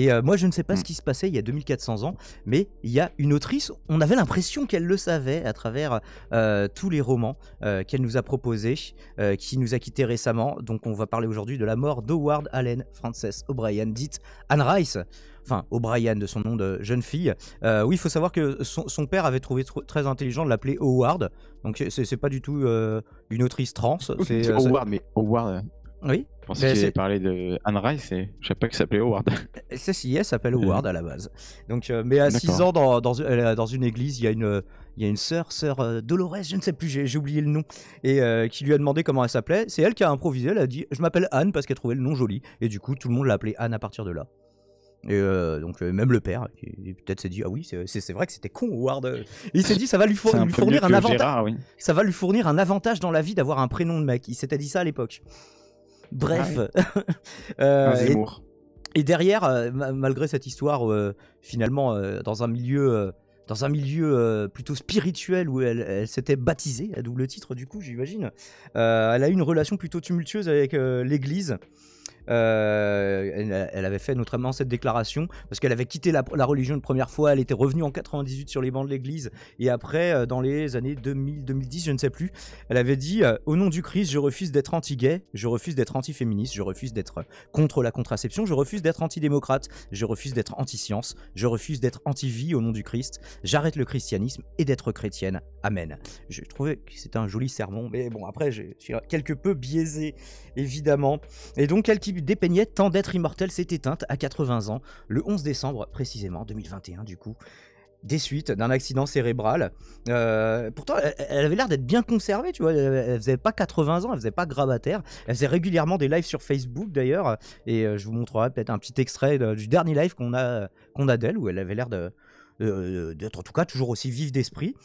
Et euh, moi, je ne sais pas ce mm. qui se passait il y a 2400 ans, mais il y a une autrice, on avait l'impression qu'elle le savait à travers euh, tous les romans euh, qu'elle nous a proposés, qui nous a quittés récemment. Donc, on va parler aujourd'hui de la mort d'Howard Allen Frances O'Brien, dite Anne Rice enfin O'Brien de son nom de jeune fille. oui, il faut savoir que son, père avait trouvé très intelligent de l'appeler Howard. Donc c'est pas du tout une autrice trans. C'est Howard, mais Howard. Oui. Je pensais ben, qu'il parlé de Anne Rice et je savais pas qu'elle s'appelait Howard. C'est si, elle s'appelle euh. Howard à la base. Donc, euh, mais à 6 ans, dans, dans, une église, il y a une, il y a une sœur, sœur euh, Dolores, je ne sais plus, j'ai oublié le nom, et qui lui a demandé comment elle s'appelait. C'est elle qui a improvisé, elle a dit Je m'appelle Anne parce qu'elle trouvait le nom joli. Et du coup, tout le monde l'a appelé Anne à partir de là. Et donc, même le père, peut-être s'est dit Ah oui, c'est vrai que c'était con, Howard. il s'est dit Ça va lui, fournir, un, avantage. Ça va lui fournir un avantage dans la vie d'avoir un prénom de mec. Il s'était dit ça à l'époque. Bref. Euh, et, derrière, euh, malgré cette histoire, euh, finalement, dans un milieu dans un milieu plutôt spirituel où elle, s'était baptisée, à double titre du coup, j'imagine. elle a eu une relation plutôt tumultueuse avec l'Église. Euh, elle, avait fait notamment cette déclaration parce qu'elle avait quitté la, la, religion une première fois. Elle était revenue en 98 sur les bancs de l'église et après, euh, dans les années 2000, 2010, je ne sais plus, elle avait dit euh, Au nom du Christ, je refuse d'être anti-gay, je refuse d'être anti-féministe, je refuse d'être contre la contraception, je refuse d'être anti-démocrate, je refuse d'être anti-science, je refuse d'être anti-vie au nom du Christ, j'arrête le christianisme et d'être chrétienne. Amen. Je trouvais que c'était un joli sermon, mais bon, après, je suis quelque peu biaisé, évidemment. Et donc, elle qui dépeignait tant d'êtres immortels s'est éteinte à 80 ans, le 11 décembre précisément 2021 du coup des suites d'un accident cérébral. Euh, pourtant, elle avait l'air d'être bien conservée, tu vois. Elle faisait pas 80 ans, elle faisait pas terre Elle faisait régulièrement des lives sur Facebook d'ailleurs. Et euh, je vous montrerai peut-être un petit extrait du dernier live qu'on a, qu'on a d'elle, où elle avait l'air d'être en tout cas toujours aussi vive d'esprit.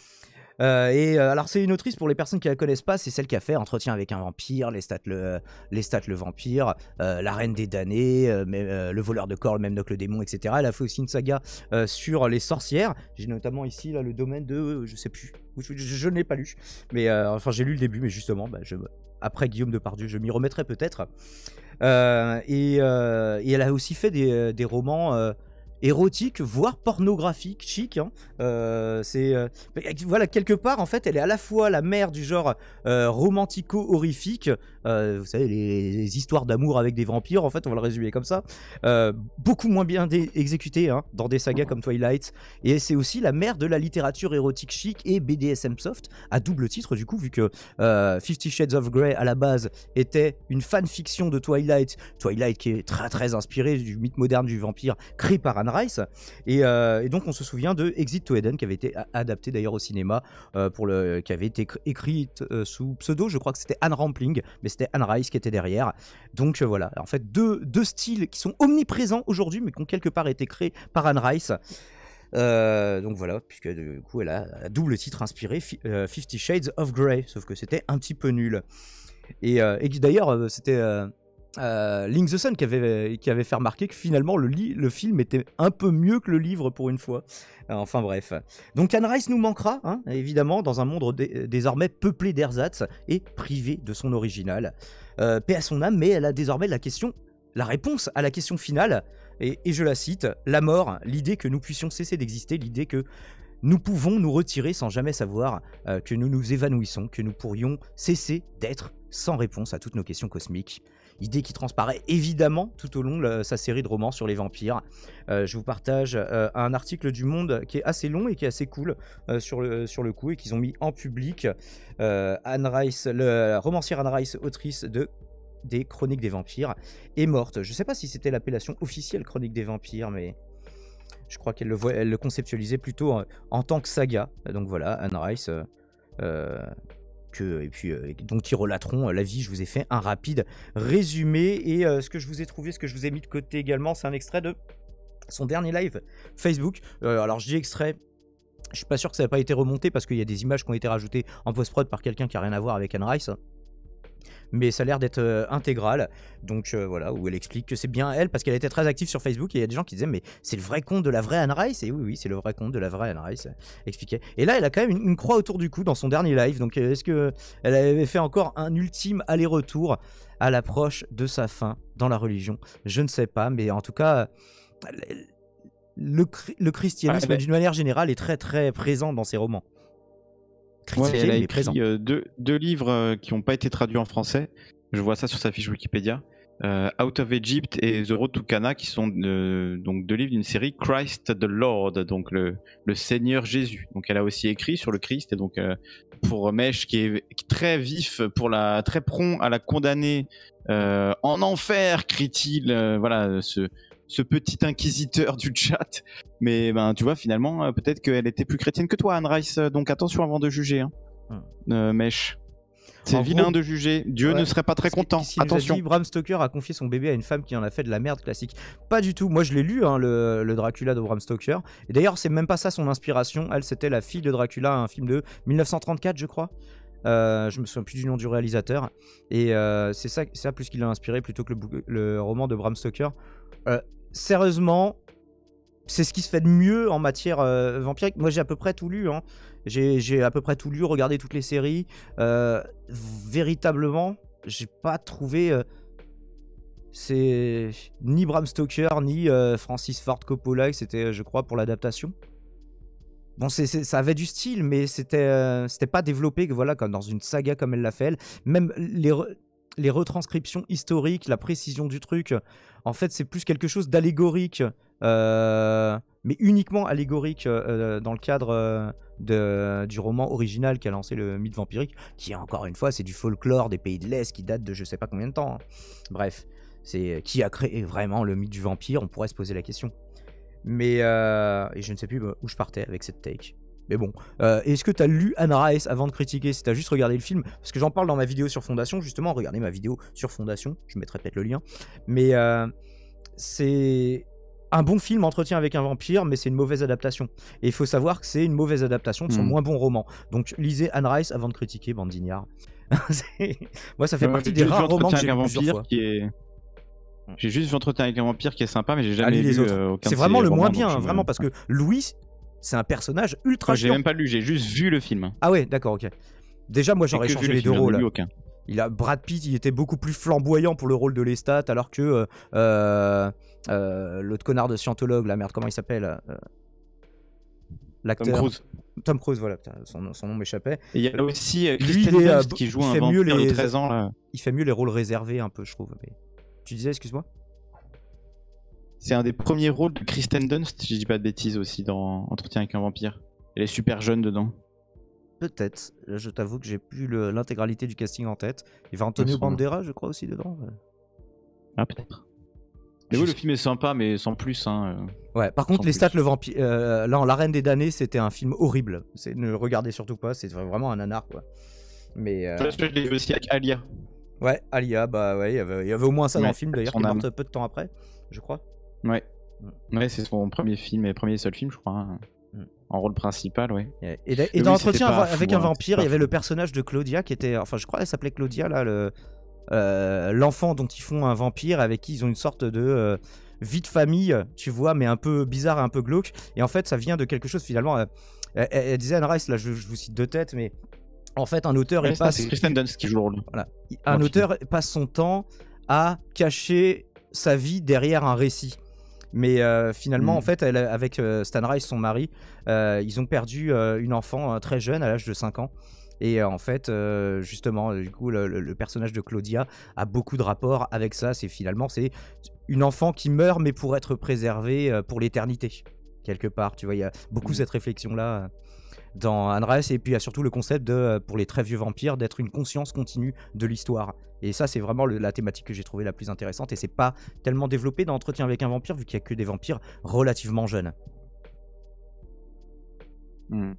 Euh, et euh, alors c'est une autrice pour les personnes qui la connaissent pas, c'est celle qui a fait Entretien avec un vampire, Les stats le, les stats le vampire, euh, La reine des damnés, Le voleur de corps, le même le démon, etc. Elle a fait aussi une saga sur les sorcières. J'ai notamment ici là le domaine de, je sais plus, je, je, ne l'ai pas lu, mais enfin j'ai lu le début, mais justement, bah, après Guillaume de Pardieu je m'y remettrai peut-être. Et, elle a aussi fait des, des romans érotique, voire pornographique, chic. Hein. Euh, c'est euh, voilà quelque part en fait, elle est à la fois la mère du genre euh, romantico-horrifique. vous savez les, histoires d'amour avec des vampires, en fait, on va le résumer comme ça. beaucoup moins bien exécuté hein, dans des sagas comme Twilight. Et c'est aussi la mère de la littérature érotique chic et BDSM soft à double titre du coup, vu que Fifty Shades of Grey à la base était une fanfiction de Twilight. Twilight qui est très très inspiré du mythe moderne du vampire créé par Anna Rice. Euh, et, donc on se souvient de Exit to Eden qui avait été adapté d'ailleurs au cinéma euh, pour le, qui avait été écrite euh, sous pseudo, je crois que c'était Anne Rampling, mais c'était Anne Rice qui était derrière. Donc voilà, en fait deux, styles qui sont omniprésents aujourd'hui, mais qui ont quelque part été créés par Anne Rice. donc voilà, puisque du coup elle a un double titre inspiré 50 Fifty Shades of Grey, sauf que c'était un petit peu nul. Et, et d'ailleurs, c'était euh, Link the Sun qui avait, qui avait fait remarquer que finalement le, le film était un peu mieux que le livre pour une fois. Euh, enfin bref. Donc Anne Rice nous manquera, hein, évidemment, dans un monde désormais peuplé d'ersatz et privé de son original. Euh, paix à son âme, mais elle a désormais la question, la réponse à la question finale. Et, et je la cite, la mort, l'idée que nous puissions cesser d'exister, l'idée que nous pouvons nous retirer sans jamais savoir euh, que nous nous évanouissons, que nous pourrions cesser d'être sans réponse à toutes nos questions cosmiques. Idée qui transparaît évidemment tout au long de sa série de romans sur les vampires. Euh, je vous partage euh, un article du Monde qui est assez long et qui est assez cool sur, le, sur le coup et qu'ils ont mis en public. Anne Rice, la romancière Anne Rice, autrice de des Chroniques des Vampires, est morte. Je ne sais pas si c'était l'appellation officielle Chronique des Vampires, mais je crois qu'elle le, elle le conceptualisait plutôt euh, en, tant que saga. Donc voilà, Anne Rice. Euh, euh, que, et puis donc qui relateront la vie. Je vous ai fait un rapide résumé et ce que je vous ai trouvé, ce que je vous ai mis de côté également, c'est un extrait de son dernier live Facebook. alors je dis extrait. Je suis pas sûr que ça n'a pas été remonté parce qu'il y a des images qui ont été rajoutées en post-prod par quelqu'un qui a rien à voir avec Anne Rice mais ça a l'air d'être euh, intégral. Donc euh, voilà, où elle explique que c'est bien elle, parce qu'elle était très active sur Facebook, et il y a des gens qui disaient, mais c'est le vrai compte de la vraie Anne Rice, et oui, oui, c'est le vrai compte de la vraie Anne Rice, expliquait. Et là, elle a quand même une, croix autour du cou dans son dernier live, donc euh, est-ce qu'elle avait fait encore un ultime aller-retour à l'approche de sa fin dans la religion Je ne sais pas, mais en tout cas... Le, christianisme, d'une manière générale, est très très présent dans ses romans elle a écrit euh, Deux, livres euh, qui n'ont pas été traduits en français. Je vois ça sur sa fiche Wikipédia. Euh, Out of Egypt et The Road to Cana, qui sont donc deux livres d'une série Christ the Lord, donc le, le, Seigneur Jésus. Donc elle a aussi écrit sur le Christ, et donc pour Mesh, qui est très vif, pour la, très prompt à la condamner euh, en enfer, crie-t-il, euh, voilà, ce, petit inquisiteur du chat. Mais ben, tu vois, finalement, euh, peut-être qu'elle était plus chrétienne que toi, Anne Rice. Donc attention avant de juger, hein. hmm. Mèche. C'est vilain de juger. Dieu ne serait pas très content. Attention. Bram Stoker a confié son bébé à une femme qui en a fait de la merde classique. Pas du tout. Moi, je l'ai lu, hein, le, le, Dracula de Bram Stoker. Et d'ailleurs, c'est même pas ça son inspiration. Elle, c'était la fille de Dracula, un film de 1934, je crois. Euh, je me souviens plus du nom du réalisateur. Et euh, c'est ça, ça plus qu'il l'a inspiré plutôt que le, roman de Bram Stoker. Euh, sérieusement, c'est ce qui se fait de mieux en matière vampire, Moi, j'ai à peu près tout lu. Hein. J'ai à peu près tout lu, regardé toutes les séries. véritablement, j'ai pas trouvé. c'est ni Bram Stoker ni Francis Ford Coppola, c'était, je crois, pour l'adaptation. Bon, ça avait du style, mais c'était euh, c'était pas développé que voilà, comme dans une saga comme elle l'a fait Même les, retranscriptions historiques, la précision du truc, en fait, c'est plus quelque chose d'allégorique, euh, mais uniquement allégorique euh, dans le cadre du roman original qui a lancé le mythe vampirique, qui encore une fois, c'est du folklore des pays de l'Est qui date de je sais pas combien de temps. Hein. Bref, c'est qui a créé vraiment le mythe du vampire On pourrait se poser la question. Mais euh, et je ne sais plus bah, où je partais avec cette take. Mais bon, euh, est-ce que t'as lu Anne Rice avant de critiquer Si t'as juste regardé le film, parce que j'en parle dans ma vidéo sur Fondation, justement, regardez ma vidéo sur Fondation, je mettrai peut-être le lien. Mais euh, c'est un bon film entretien avec un vampire, mais c'est une mauvaise adaptation. Et il faut savoir que c'est une mauvaise adaptation de son hmm. moins bon roman. Donc lisez Anne Rice avant de critiquer Bandignard. Moi, ça fait partie des rares romans Qui est... Mm. J'ai juste vu Entretien avec un vampire qui est sympa, mais j'ai jamais lu les autres. Euh, c'est vraiment le moins bien, hein, vraiment, parce que Louis, c'est un personnage ultra. J'ai même pas lu, j'ai juste vu le film. Ah ouais, d'accord, ok. Déjà, moi, j'aurais changé les deux rôles. Il a Brad Pitt, il était beaucoup plus flamboyant pour le rôle de Lestat, alors que euh, euh, l'autre connard de scientologue, la merde, comment il s'appelle Tom Cruise. Tom Cruise, voilà, son, nom m'échappait. Il y a aussi Lui, qui joue un fait mieux les, ans, Il fait mieux les rôles réservés un peu, je trouve. Tu disais, excuse-moi C'est un des premiers rôles de Kristen Dunst, si je dis pas de bêtises aussi, dans Entretien avec un vampire. Elle est super jeune dedans. Peut-être. Je t'avoue que j'ai plus l'intégralité du casting en tête. Il va avait Bandera, je crois, aussi dedans. Ah, peut-être. Mais oui, le film est sympa, mais sans plus. Hein, euh, ouais, par contre, les stats, le vampire. Euh, là, en La des Damnés, c'était un film horrible. Ne regardez surtout pas, c'est vraiment un nanar, quoi. Mais. Euh, que Je l'ai aussi avec Alia. Ouais, Alia, bah ouais, il y avait, au moins ça dans le film d'ailleurs, qui est peu de temps après, je crois. Ouais. Mm. Ouais, c'est son premier film et premier seul film, je crois. Hein. Mm. En rôle principal, ouais. Et, dans l'entretien avec un hein, vampire, il y avait le personnage de Claudia qui était. Enfin, je crois qu'elle s'appelait Claudia, là, le. Euh, l'enfant dont ils font un vampire avec qui ils ont une sorte de euh, vie de famille, tu vois, mais un peu bizarre, un peu glauque. Et en fait, ça vient de quelque chose finalement. Euh, elle, disait Anne Rice, là, je, je vous cite de tête, mais en fait, un auteur, passe. Un auteur passe son temps à cacher sa vie derrière un récit. Mais euh, finalement, en hmm. fait, avec euh, Stan Rice, son mari, euh, ils ont perdu une enfant très jeune, à l'âge de 5 ans. Et en fait, justement, du coup, le, personnage de Claudia a beaucoup de rapports avec ça. C'est finalement, c'est une enfant qui meurt, mais pour être préservée pour l'éternité quelque part. Tu vois, il y a beaucoup mmh. cette réflexion-là euh, dans Andreas, et puis il y a surtout le concept de, euh, pour les très vieux vampires, d'être une conscience continue de l'histoire. Et ça, c'est vraiment la thématique que j'ai trouvée la plus intéressante, et c'est pas tellement développé dans Entretien avec un vampire, vu qu'il n'y a que des vampires relativement jeunes. Mmh.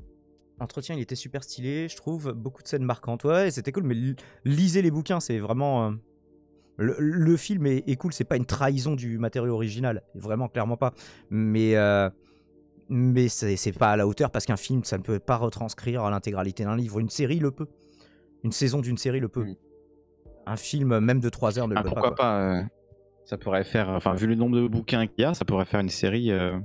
Entretien, il était super stylé, je trouve, beaucoup de scènes marquantes, ouais, c'était cool, mais lisez les bouquins, c'est vraiment... Euh, le, film est, cool, c'est pas une trahison du matériau original, vraiment clairement pas. Mais mais c'est pas à la hauteur parce qu'un film, ça ne peut pas retranscrire à l'intégralité d'un livre. Une série le peut. Une saison d'une série le peut. Mm. Un film, même de 3 heures, ne le ah, peut pourquoi pas. Pourquoi pas euh, Ça pourrait faire, enfin, vu le nombre de bouquins qu'il y a, ça pourrait faire une série. Euh,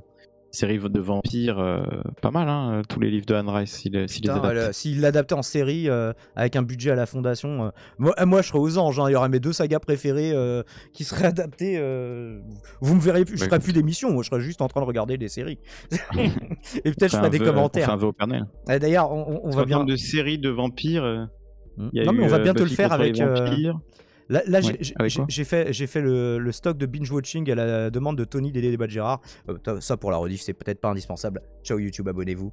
série de vampires, euh, pas mal, hein, euh, tous les livres de Anne Rice, s'il euh, s'il l'adaptait en série avec un budget à la fondation, moi, moi, je serais aux anges, hein. il y aurait mes deux sagas préférées qui seraient adaptées. vous me verrez plus, je bah, ferais plus d'émissions, moi je serais juste en train de regarder des séries. Et peut-être je ferais des vœu, commentaires. Eh, d'ailleurs, on, va bien. de séries de vampires. Hmm. non, mais on va bientôt le faire avec. Là, j'ai fait, le, stock de binge-watching à la demande de Tony Dédé Débat de Gérard. Euh, ça, pour la rediff, c'est peut-être pas indispensable. Ciao YouTube, abonnez-vous.